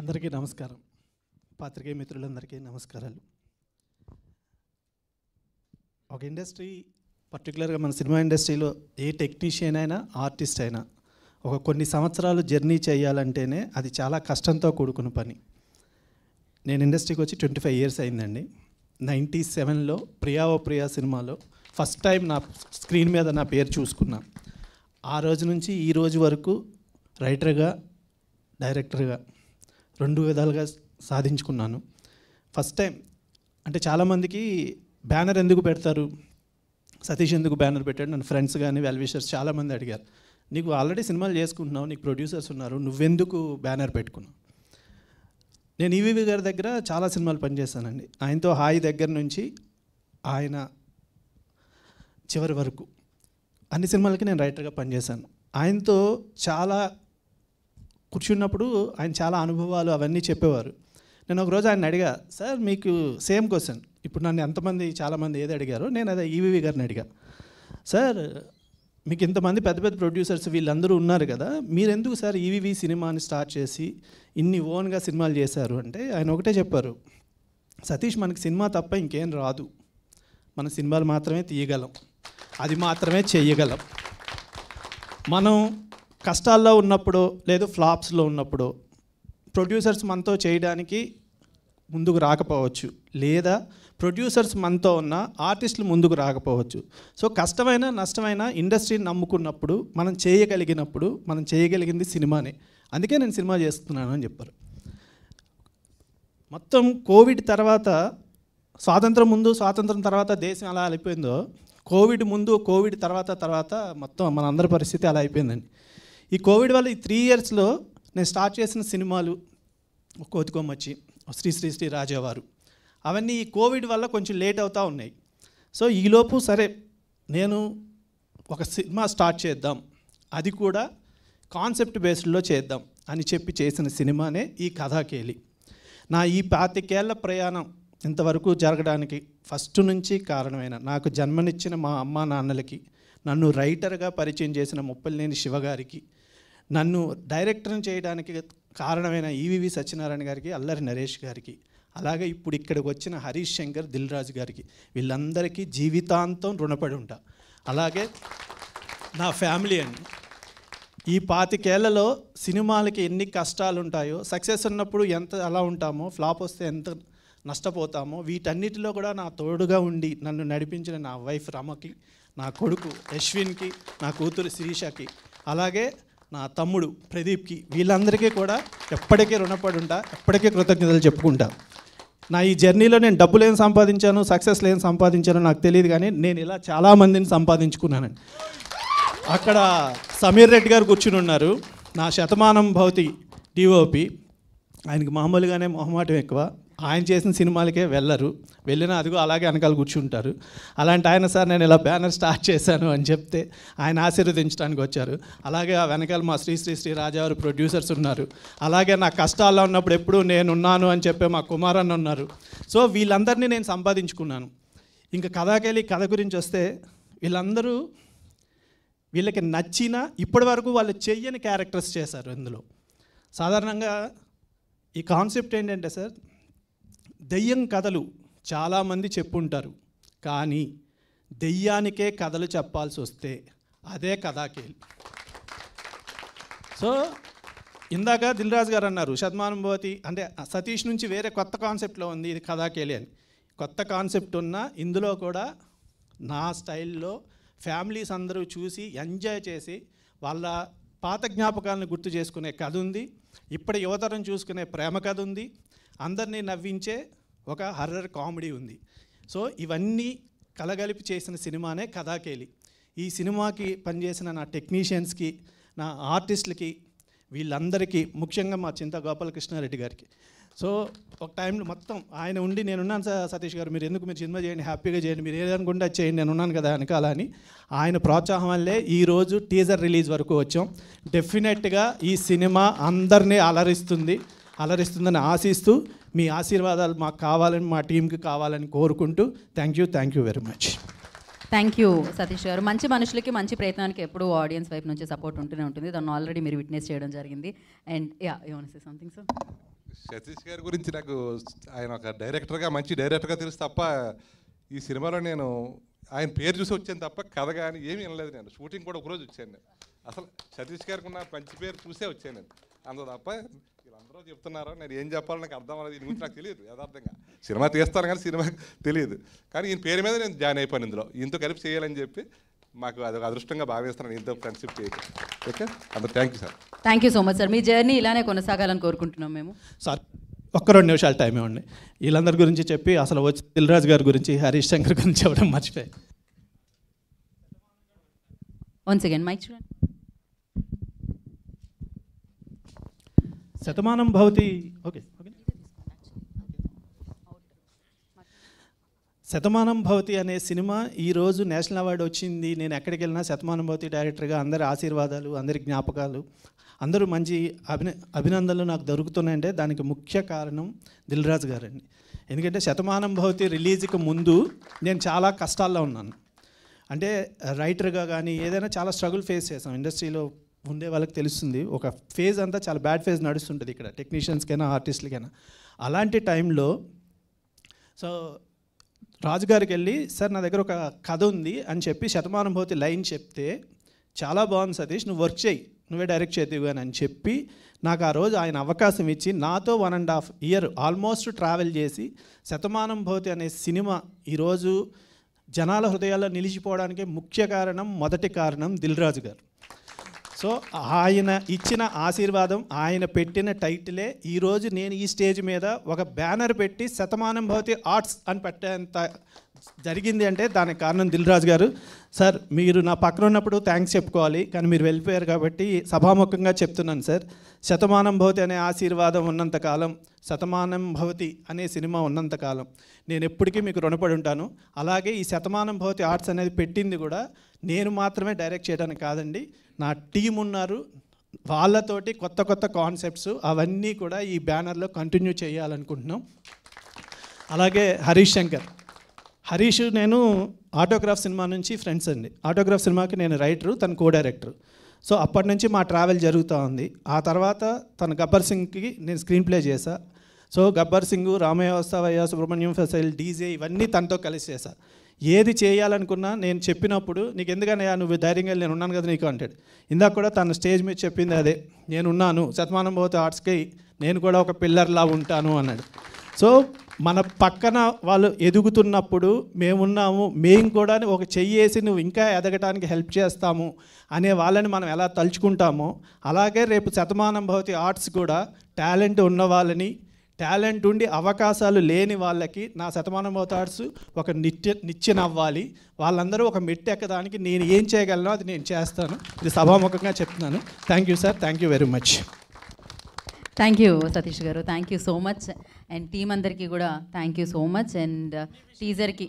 అందరికీ నమస్కారం పాత్రికేయ మిత్రులందరికీ నమస్కారాలు ఒక ఇండస్ట్రీ పర్టికులర్గా మన సినిమా ఇండస్ట్రీలో ఏ టెక్నీషియన్ అయినా ఆర్టిస్ట్ అయినా ఒక కొన్ని సంవత్సరాలు జర్నీ చేయాలంటేనే అది చాలా కష్టంతో కూడుకున్న పని నేను ఇండస్ట్రీకి వచ్చి ట్వంటీ ఫైవ్ ఇయర్స్ అయిందండి నైంటీ సెవెన్లో ప్రియా ఓ ప్రియా సినిమాలో ఫస్ట్ టైం నా స్క్రీన్ మీద నా పేరు చూసుకున్నా ఆ రోజు నుంచి ఈ రోజు వరకు రైటర్గా డైరెక్టర్గా రెండు విధాలుగా సాధించుకున్నాను ఫస్ట్ టైం అంటే చాలామందికి బ్యానర్ ఎందుకు పెడతారు సతీష్ ఎందుకు బ్యానర్ పెట్టాడు నన్ను ఫ్రెండ్స్ కానీ వెల్విషర్స్ చాలామంది అడిగారు నీకు ఆల్రెడీ సినిమాలు చేసుకుంటున్నావు నీకు ప్రొడ్యూసర్స్ ఉన్నారు నువ్వెందుకు బ్యానర్ పెట్టుకున్నావు నేను ఈవీవి గారి దగ్గర చాలా సినిమాలు పనిచేస్తానండి ఆయనతో హాయి దగ్గర నుంచి ఆయన చివరి వరకు అన్ని సినిమాలకి నేను రైటర్గా పనిచేశాను ఆయనతో చాలా కూర్చున్నప్పుడు ఆయన చాలా అనుభవాలు అవన్నీ చెప్పేవారు నేను ఒకరోజు ఆయన అడిగా సార్ మీకు సేమ్ క్వశ్చన్ ఇప్పుడు నన్ను ఎంతమంది చాలామంది ఏది అడిగారో నేను అదే ఈవీవి గారిని అడిగా సార్ మీకు ఇంతమంది పెద్ద పెద్ద ప్రొడ్యూసర్స్ వీళ్ళందరూ ఉన్నారు కదా మీరెందుకు సార్ ఈవీవి సినిమాని స్టార్ట్ చేసి ఇన్ని ఓన్గా సినిమాలు చేశారు అంటే ఆయన ఒకటే చెప్పారు సతీష్ మనకి సినిమా తప్ప ఇంకేం రాదు మన సినిమాలు మాత్రమే తీయగలం అది మాత్రమే చేయగలం మనం కష్టాల్లో ఉన్నప్పుడు లేదు ఫ్లాప్స్లో ఉన్నప్పుడు ప్రొడ్యూసర్స్ మనతో చేయడానికి ముందుకు రాకపోవచ్చు లేదా ప్రొడ్యూసర్స్ మనతో ఉన్న ఆర్టిస్టులు ముందుకు రాకపోవచ్చు సో కష్టమైన నష్టమైన ఇండస్ట్రీని నమ్ముకున్నప్పుడు మనం చేయగలిగినప్పుడు మనం చేయగలిగింది సినిమానే అందుకే నేను సినిమా చేస్తున్నాను అని చెప్పారు మొత్తం కోవిడ్ తర్వాత స్వాతంత్రం ముందు స్వాతంత్రం తర్వాత దేశం ఎలా అయిపోయిందో కోవిడ్ ముందు కోవిడ్ తర్వాత తర్వాత మొత్తం అందరి పరిస్థితి అలా అయిపోయిందండి ఈ కోవిడ్ వల్ల ఈ త్రీ ఇయర్స్లో నేను స్టార్ట్ చేసిన సినిమాలు కోతికొమ్మచ్చి శ్రీ శ్రీ శ్రీ రాజావారు అవన్నీ ఈ కోవిడ్ వల్ల కొంచెం లేట్ అవుతూ ఉన్నాయి సో ఈలోపు సరే నేను ఒక సినిమా స్టార్ట్ చేద్దాం అది కూడా కాన్సెప్ట్ బేస్డ్లో చేద్దాం అని చెప్పి చేసిన సినిమానే ఈ కథాకేలి నా ఈ పాతికేళ్ల ప్రయాణం ఇంతవరకు జరగడానికి ఫస్ట్ నుంచి కారణమైన నాకు జన్మనిచ్చిన మా అమ్మ నాన్నలకి నన్ను రైటర్గా పరిచయం చేసిన ముప్పలినేని శివగారికి నన్ను డైరెక్టర్ని చేయడానికి కారణమైన ఈవివి e సత్యనారాయణ గారికి అల్లరి నరేష్ గారికి అలాగే ఇప్పుడు ఇక్కడికి వచ్చిన హరీష్ శంకర్ దిల్రాజు గారికి వీళ్ళందరికీ జీవితాంతం రుణపడి ఉంటా అలాగే నా ఫ్యామిలీ అండి ఈ పాతికేళ్లలో సినిమాలకి ఎన్ని కష్టాలు ఉంటాయో సక్సెస్ ఉన్నప్పుడు ఎంత అలా ఉంటామో ఫ్లాప్ వస్తే ఎంత నష్టపోతామో వీటన్నిటిలో కూడా నా తోడుగా ఉండి నన్ను నడిపించిన నా వైఫ్ రమకి నా కొడుకు యశ్విన్కి నా కూతురు శిరీషకి అలాగే నా తమ్ముడు ప్రదీప్కి వీళ్ళందరికీ కూడా ఎప్పటికీ రుణపడి ఉంటా ఎప్పటికీ కృతజ్ఞతలు చెప్పుకుంటా నా ఈ జర్నీలో నేను డబ్బులు ఏం సంపాదించాను సక్సెస్ ఏం సంపాదించానో నాకు తెలియదు కానీ నేను ఇలా చాలామందిని సంపాదించుకున్నానండి అక్కడ సమీర్ రెడ్డి గారు కూర్చుని ఉన్నారు నా శతమానం భౌతి డిఓపి ఆయనకి మామూలుగానే మొహమాటం ఎక్కువ ఆయన చేసిన సినిమాలకే వెళ్ళరు వెళ్ళినా అదిగో అలాగే వెనకాల కూర్చుంటారు అలాంటి ఆయన సార్ నేను ఇలా బ్యానర్ స్టార్ట్ చేశాను అని చెప్తే ఆయన ఆశీర్వదించడానికి వచ్చారు అలాగే ఆ వెనకాల మా శ్రీ శ్రీ శ్రీ రాజావారి ప్రొడ్యూసర్స్ ఉన్నారు అలాగే నా కష్టాల్లో ఉన్నప్పుడు ఎప్పుడు నేనున్నాను అని చెప్పే మా కుమారన్ ఉన్నారు సో వీళ్ళందరినీ నేను సంపాదించుకున్నాను ఇంకా కథాకెళ్ళి కథ గురించి వస్తే వీళ్ళందరూ వీళ్ళకి నచ్చిన ఇప్పటి వరకు వాళ్ళు చెయ్యని క్యారెక్టర్స్ చేశారు ఇందులో సాధారణంగా ఈ కాన్సెప్ట్ ఏంటంటే సార్ దెయ్యం కథలు చాలామంది చెప్పుంటారు కానీ దెయ్యానికే కథలు చెప్పాల్సి వస్తే అదే కథాకేల్ సో ఇందాక రాజు గారు అన్నారు శతమానుభూతి అంటే సతీష్ నుంచి వేరే కొత్త కాన్సెప్ట్లో ఉంది ఇది కథాకేలి అని కొత్త కాన్సెప్ట్ ఉన్న ఇందులో కూడా నా స్టైల్లో ఫ్యామిలీస్ అందరూ చూసి ఎంజాయ్ చేసి వాళ్ళ పాత జ్ఞాపకాలను గుర్తు చేసుకునే కథ ఉంది ఇప్పటి యువతరం చూసుకునే ప్రేమ కథ ఉంది అందరినీ నవ్వించే ఒక హర్రర్ కామెడీ ఉంది సో ఇవన్నీ కలగలిపి చేసిన సినిమానే కథాకేలి ఈ సినిమాకి పనిచేసిన నా టెక్నీషియన్స్కి నా ఆర్టిస్టులకి వీళ్ళందరికీ ముఖ్యంగా మా చింత గోపాలకృష్ణారెడ్డి గారికి సో ఒక టైంలో మొత్తం ఆయన ఉండి నేనున్నాను సార్ సతీష్ గారు మీరు ఎందుకు మీరు సినిమా చేయండి హ్యాపీగా చేయండి మీరు ఏదనుకుంటే చేయండి నేను ఉన్నాను కదా వెనకాల అని ఆయన ప్రోత్సాహం వల్లే ఈరోజు టీజర్ రిలీజ్ వరకు వచ్చాం డెఫినెట్గా ఈ సినిమా అందరినీ అలరిస్తుంది అలరిస్తుందని ఆశిస్తూ మీ ఆశీర్వాదాలు మాకు కావాలని మా టీంకి కావాలని కోరుకుంటూ thank you thank you very much thank you Satish garu మంచి మనుషులకి మంచి ప్రయత్నానికి ఎప్పుడూ ఆడియన్స్ వైపు నుంచి సపోర్ట్ ఉంటూనే ఉంటుంది దాన్ని ఆల్రెడీ మీరు విట్నెస్ చేయడం జరిగింది and yeah something sir Satish గారి గురించి నాకు ఆయన ఒక డైరెక్టర్గా మంచి డైరెక్టర్గా తెలుసు తప్ప ఈ సినిమాలో నేను ఆయన పేరు చూసి వచ్చాను తప్ప కథ కానీ ఏమీ వినలేదు నేను షూటింగ్ కూడా ఒకరోజు వచ్చాను నేను అసలు సతీష్ గారికి ఉన్న మంచి పేరు చూసే వచ్చాను నేను అంత తప్ప అందరూ చెప్తున్నారు నేను ఏం చెప్పాలో నాకు అర్థం అనేది గురించి నాకు తెలియదు యథార్థంగా సినిమా తీస్తాను కానీ సినిమా తెలియదు కానీ ఈయన పేరు మీద నేను జాయిన్ అయిపోయాను ఇందులో ఇంతో కలిపి చేయాలని చెప్పి మాకు అది అదృష్టంగా భావిస్తున్నాను ఇంతో ఫ్రెండ్షిప్ చేయాలి ఓకే అంత thank you sir thank you so much sir మీ జర్నీ ఇలానే కొనసాగాలని కోరుకుంటున్నాం మేము సార్ ఒక్క రెండు నిమిషాలు టైం ఇవ్వండి వీళ్ళందరి గురించి చెప్పి అసలు వచ్చి దిల్రాజ్ గారి గురించి హరీష్ శంకర్ గురించి చెప్పడం మర్చిపోయాయి వన్స్ అగైన్ మై చూడండి శతమానం భవతి ఓకే ఓకే శతమానం భవతి అనే సినిమా ఈరోజు నేషనల్ అవార్డు వచ్చింది నేను ఎక్కడికి వెళ్ళినా శతమానం భవతి డైరెక్టర్గా అందరి ఆశీర్వాదాలు అందరి జ్ఞాపకాలు అందరూ మంచి అభిన అభినందనలు నాకు దొరుకుతున్నాయంటే దానికి ముఖ్య కారణం దిల్రాజ్ గారండి ఎందుకంటే శతమానం భవతి రిలీజ్కి ముందు నేను చాలా కష్టాల్లో ఉన్నాను అంటే రైటర్గా కానీ ఏదైనా చాలా స్ట్రగుల్ ఫేస్ చేశాం ఇండస్ట్రీలో ఉండే వాళ్ళకి తెలుస్తుంది ఒక ఫేజ్ అంతా చాలా బ్యాడ్ ఫేజ్ నడుస్తుంటుంది ఇక్కడ టెక్నీషియన్స్కైనా ఆర్టిస్ట్లకైనా అలాంటి టైంలో సో రాజుగారికి వెళ్ళి సార్ నా దగ్గర ఒక కథ ఉంది అని చెప్పి శతమానుభూతి లైన్ చెప్తే చాలా బాగుంది సతీష్ నువ్వు వర్క్ చేయి నువ్వే డైరెక్ట్ చేతివి అని చెప్పి నాకు ఆ రోజు ఆయన అవకాశం ఇచ్చి నాతో one and half year almost travel చేసి శతమానం భవతి అనే సినిమా ఈరోజు జనాల హృదయాల్లో నిలిచిపోవడానికి ముఖ్య కారణం మొదటి కారణం దిల్రాజు గారు సో ఆయన ఇచ్చిన ఆశీర్వాదం ఆయన పెట్టిన టైటిలే ఈరోజు నేను ఈ స్టేజ్ మీద ఒక బ్యానర్ పెట్టి శతమానం భవతి ఆర్ట్స్ అని పెట్టేంత జరిగింది అంటే దానికి కారణం రాజు గారు సార్ మీరు నా పక్కన ఉన్నప్పుడు థ్యాంక్స్ చెప్పుకోవాలి కానీ మీరు వెళ్ళిపోయారు కాబట్టి సభాముఖంగా చెప్తున్నాను సార్ శతమానం భవతి అనే ఆశీర్వాదం ఉన్నంతకాలం శతమానం భవతి అనే సినిమా ఉన్నంతకాలం నేను ఎప్పటికీ మీకు రుణపడి ఉంటాను అలాగే ఈ శతమానం భవతి ఆర్ట్స్ అనేది పెట్టింది కూడా నేను మాత్రమే డైరెక్ట్ చేయడానికి కాదండి నా టీం ఉన్నారు వాళ్ళతోటి కొత్త కొత్త కాన్సెప్ట్స్ అవన్నీ కూడా ఈ బ్యానర్లో కంటిన్యూ చేయాలనుకుంటున్నాం అలాగే హరీష్ శంకర్ హరీష్ నేను ఆటోగ్రాఫ్ సినిమా నుంచి ఫ్రెండ్స్ అండి ఆటోగ్రాఫ్ సినిమాకి నేను రైటరు తను కో డైరెక్టర్ సో అప్పటి నుంచి మా ట్రావెల్ జరుగుతూ ఉంది ఆ తర్వాత తను గబ్బర్ సింగ్కి నేను స్క్రీన్ ప్లే చేశా so Gabbar Singh Ramayya Vastavayya Subramanyam for sale DJ ఇవన్నీ తనతో కలిసి చేశా ఏది చేయాలనుకున్నా నేను చెప్పినప్పుడు నీకు ఎందుకనయ్యా నువ్వు ధైర్యంగా నేను ఉన్నాను కదా నీకు అంటాడు ఇందాక కూడా తన స్టేజ్ మీద చెప్పింది అదే నేనున్నాను శతమానం పోతే ఆర్ట్స్కి నేను కూడా ఒక పిల్లర్లా ఉంటాను అన్నాడు సో మన పక్కన వాళ్ళు ఎదుగుతున్నప్పుడు మేమున్నాము మేము కూడా ఒక చెయ్యి వేసి నువ్వు ఇంకా ఎదగటానికి హెల్ప్ చేస్తాము అనే వాళ్ళని మనం ఎలా తలుచుకుంటామో అలాగే రేపు శతమానం భవతి ఆర్ట్స్ కూడా టాలెంట్ ఉన్న వాళ్ళని టాలెంట్ ఉండి అవకాశాలు లేని వాళ్ళకి నా శతమానం భవతి ఆర్ట్స్ ఒక నిత్య నిత్యన అవ్వాలి వాళ్ళందరూ ఒక మెట్టు ఎక్కడానికి నేను ఏం చేయగలను అది నేను చేస్తాను ఇది సభాముఖంగా చెప్తున్నాను thank you sir thank you very much thank you Satish garu thank you so much and team అందరికీ కూడా thank you so much and టీజర్కి